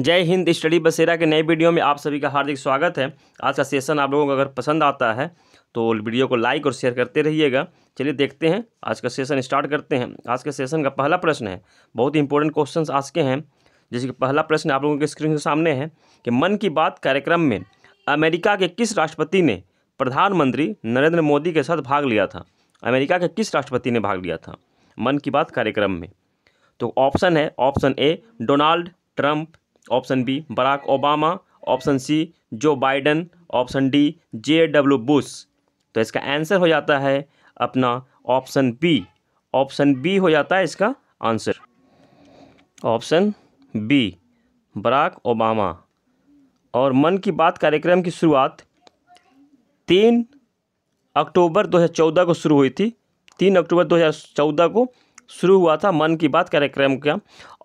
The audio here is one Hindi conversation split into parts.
जय हिंद स्टडी बसेरा के नए वीडियो में आप सभी का हार्दिक स्वागत है आज का सेशन आप लोगों को अगर पसंद आता है तो वीडियो को लाइक और शेयर करते रहिएगा चलिए देखते हैं आज का सेशन स्टार्ट करते हैं आज के सेशन का पहला प्रश्न है बहुत ही इंपॉर्टेंट क्वेश्चन आज के हैं जैसे कि पहला प्रश्न आप लोगों के स्क्रीन के सामने है कि मन की बात कार्यक्रम में अमेरिका के किस राष्ट्रपति ने प्रधानमंत्री नरेंद्र मोदी के साथ भाग लिया था अमेरिका के किस राष्ट्रपति ने भाग लिया था मन की बात कार्यक्रम में तो ऑप्शन है option A Donald Trump option B Barack Obama option C Joe Biden option D J W Bush तो इसका आंसर हो जाता है अपना ऑप्शन बी ऑप्शन बी हो जाता है इसका answer option B Barack Obama और मन की बात कार्यक्रम की शुरुआत तीन अक्टूबर 2014 को शुरू हुई थी तीन अक्टूबर 2014 को शुरू हुआ था मन की बात कार्यक्रम का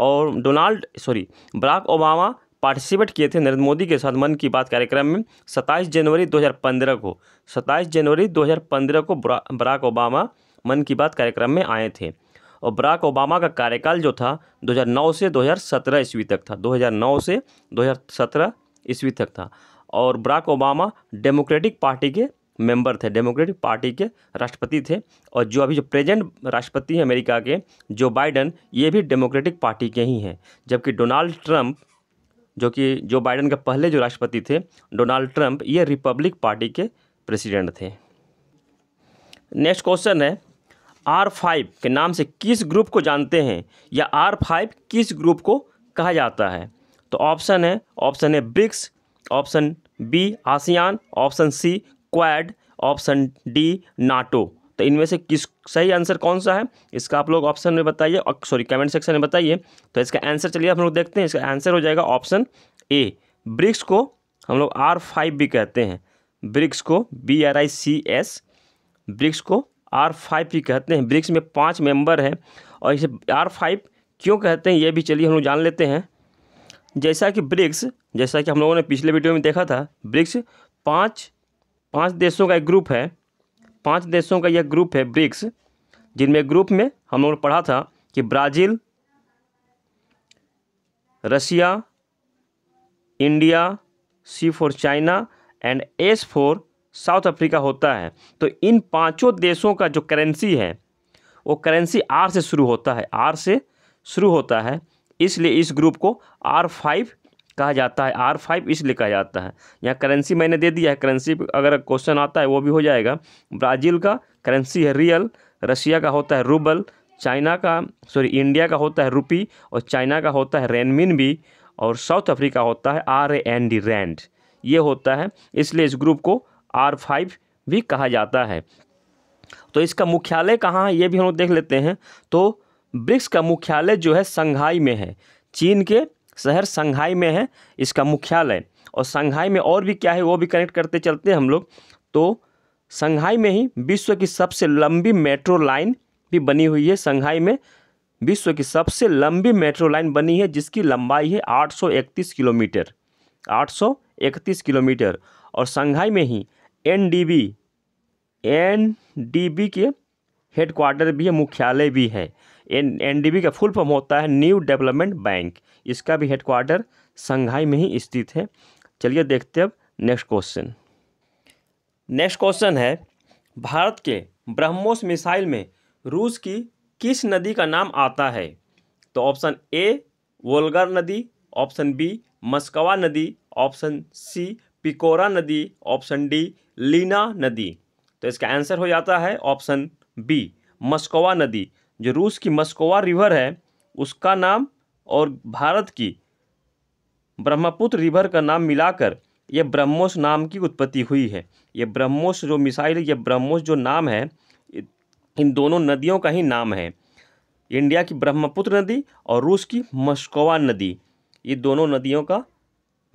और Donald sorry Barack Obama participate किए थे नरेंद्र मोदी के साथ मन की बात कार्यक्रम में 27 जनवरी 2015 को 27 जनवरी 2015 को बराक ओबामा मन की बात कार्यक्रम में आए थे और बराक ओबामा का कार्यकाल जो था 2009 से 2017 ईस्वी तक था 2009 से 2017 ईस्वी तक था और बराक ओबामा डेमोक्रेटिक पार्टी के मेंबर थे डेमोक्रेटिक पार्टी के राष्ट्रपति थे और जो अभी जो प्रेजेंट राष्ट्रपति हैं अमेरिका के जो बाइडन ये भी डेमोक्रेटिक पार्टी के ही हैं जबकि डोनाल्ड ट्रंप जो कि जो बाइडन के पहले जो राष्ट्रपति थे डोनाल्ड ट्रंप ये रिपब्लिक पार्टी के प्रेसिडेंट थे नेक्स्ट क्वेश्चन है आर फाइव के नाम से किस ग्रुप को जानते हैं या आर फाइव किस ग्रुप को कहा जाता है तो ऑप्शन है ऑप्शन है BRICS option B ASEAN option C Quad option D NATO तो इनमें से किस सही आंसर कौन सा है इसका आप लोग ऑप्शन में बताइए सॉरी कमेंट सेक्शन में बताइए तो इसका आंसर चलिए हम लोग देखते हैं इसका आंसर हो जाएगा ऑप्शन ए ब्रिक्स को हम लोग आर फाइव भी कहते हैं ब्रिक्स को B R I C S BRICS को आर फाइव भी कहते हैं ब्रिक्स में पांच मेंबर हैं और इसे आर फाइव क्यों कहते हैं ये भी चलिए हम लोग जान लेते हैं जैसा कि ब्रिक्स जैसा कि हम लोगों ने पिछले वीडियो में देखा था ब्रिक्स पाँच पांच देशों का एक ग्रुप है पांच देशों का यह ग्रुप है ब्रिक्स जिनमें ग्रुप में हम लोगों ने पढ़ा था कि Brazil Russia India C for China and S for South Africa होता है तो इन पांचों देशों का जो करेंसी है वो करेंसी आर से शुरू होता है आर से शुरू होता है इसलिए इस ग्रुप को आर फाइव कहा जाता है आर फाइव इसलिए कहा जाता है यहाँ करेंसी मैंने दे दिया है करेंसी अगर क्वेश्चन आता है वो भी हो जाएगा ब्राज़ील का करेंसी है रियल रशिया का होता है रूबल चाइना का सॉरी इंडिया का होता है रुपी और चाइना का होता है रेनमिन भी और साउथ अफ्रीका होता है आर एन डी रैंड ये होता है इसलिए इस ग्रुप को आर फाइव भी कहा जाता है तो इसका मुख्यालय कहाँ है ये भी हम लोग देख लेते हैं तो ब्रिक्स का मुख्यालय जो है संघाई में है चीन के शहर संघाई में है इसका मुख्यालय और संघाई में और भी क्या है वो भी कनेक्ट करते चलते हम लोग तो संघाई में ही विश्व की सबसे लंबी मेट्रो लाइन भी बनी हुई है संघाई में विश्व की सबसे लंबी मेट्रो लाइन बनी है जिसकी लंबाई है 831 किलोमीटर 831 किलोमीटर और संघाई में ही N D B N D B के हेड क्वार्टर भी है मुख्यालय भी है एन बी का फुल फॉर्म होता है न्यू डेवलपमेंट बैंक इसका भी हेड क्वार्टर संघाई में ही स्थित है चलिए देखते हैं अब नेक्स्ट क्वेश्चन नेक्स्ट क्वेश्चन है भारत के ब्रह्मोस मिसाइल में रूस की किस नदी का नाम आता है तो ऑप्शन ए वोल्गर नदी ऑप्शन बी मस्कवा नदी ऑप्शन सी पिकोरा नदी ऑप्शन डी लीना नदी तो इसका आंसर हो जाता है ऑप्शन बी मस्कोवा नदी जो रूस की मस्कोवा रिवर है उसका नाम और भारत की ब्रह्मपुत्र रिवर का नाम मिलाकर यह ब्रह्मोस नाम की उत्पत्ति हुई है यह ब्रह्मोस जो मिसाइल यह ब्रह्मोस जो नाम है इन दोनों नदियों का ही नाम है इंडिया की ब्रह्मपुत्र नदी और रूस की मस्कोवा नदी ये दोनों नदियों का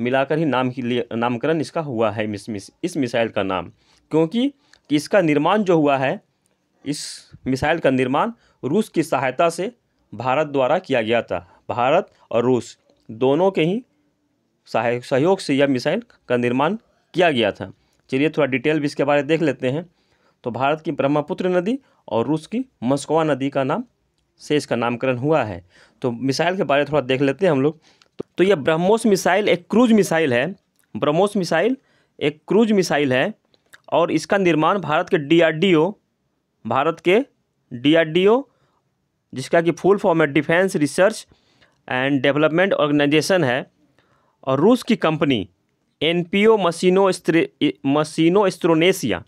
मिलाकर ही नाम ही नामकरण इसका हुआ है इस मिसाइल का नाम क्योंकि इसका निर्माण जो हुआ है इस मिसाइल का निर्माण रूस की सहायता से भारत द्वारा किया गया था भारत और रूस दोनों के ही सहयोग से यह मिसाइल का निर्माण किया गया था चलिए थोड़ा डिटेल भी इसके बारे में देख लेते हैं तो भारत की ब्रह्मपुत्र नदी और रूस की मस्कवा नदी का नाम से इसका नामकरण हुआ है तो मिसाइल के बारे में थोड़ा देख लेते हैं हम लोग तो यह ब्रह्मोस मिसाइल एक क्रूज मिसाइल है ब्रह्मोस मिसाइल एक क्रूज मिसाइल है और इसका निर्माण भारत के डी भारत के डीआरडीओ जिसका कि फुल फॉर्म है defence research and development organisation है और रूस की कंपनी एन पी ओ मशीनो मशीनो स्त्रोनेसिया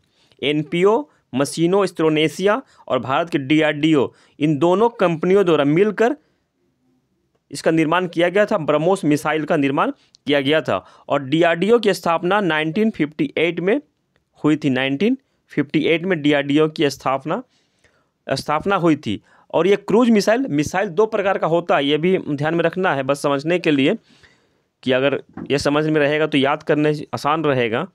एन पी ओ मशीनो स्त्रोनेसिया और भारत के डीआरडीओ इन दोनों कंपनियों द्वारा मिलकर इसका निर्माण किया गया था ब्रह्मोस मिसाइल का निर्माण किया गया था और डीआरडीओ की स्थापना 1958 में हुई थी नाइनटीन 1958 में डीआरडीओ की स्थापना स्थापना हुई थी और ये क्रूज मिसाइल मिसाइल दो प्रकार का होता है ये भी ध्यान में रखना है बस समझने के लिए कि अगर ये समझ में रहेगा तो याद करने आसान रहेगा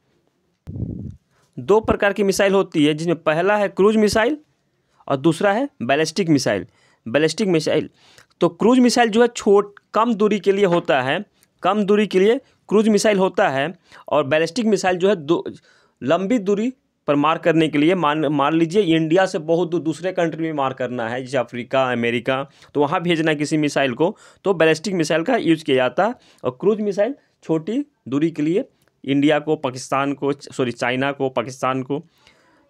दो प्रकार की मिसाइल होती है जिसमें पहला है क्रूज मिसाइल और दूसरा है बैलिस्टिक मिसाइल बैलिस्टिक मिसाइल तो क्रूज मिसाइल जो है छोट कम दूरी के लिए होता है कम दूरी के लिए क्रूज मिसाइल होता है और बैलिस्टिक मिसाइल जो है दो लंबी दूरी पर मार करने के लिए मान मान लीजिए इंडिया से बहुत दूर दूसरे कंट्री में मार करना है जैसे अफ्रीका अमेरिका तो वहाँ भेजना है किसी मिसाइल को तो बैलिस्टिक मिसाइल का यूज़ किया जाता है और क्रूज मिसाइल छोटी दूरी के लिए इंडिया को पाकिस्तान को सॉरी चाइना को पाकिस्तान को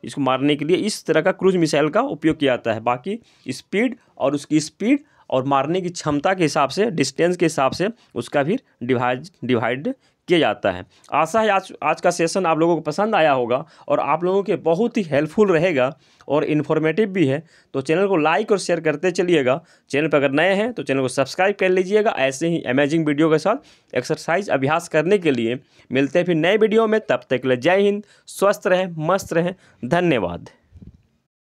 इसको मारने के लिए इस तरह का क्रूज मिसाइल का उपयोग किया जाता है बाकी स्पीड और उसकी स्पीड और मारने की क्षमता के हिसाब से डिस्टेंस के हिसाब से उसका भी डिवाइड डिवाइड किया जाता है आशा है आज आज का सेशन आप लोगों को पसंद आया होगा और आप लोगों के बहुत ही हेल्पफुल रहेगा और इन्फॉर्मेटिव भी है तो चैनल को लाइक और शेयर करते चलिएगा चैनल पर अगर नए हैं तो चैनल को सब्सक्राइब कर लीजिएगा ऐसे ही अमेजिंग वीडियो के साथ एक्सरसाइज अभ्यास करने के लिए मिलते हैं फिर नए वीडियो में तब तक के लिए जय हिंद स्वस्थ रहें मस्त रहें धन्यवाद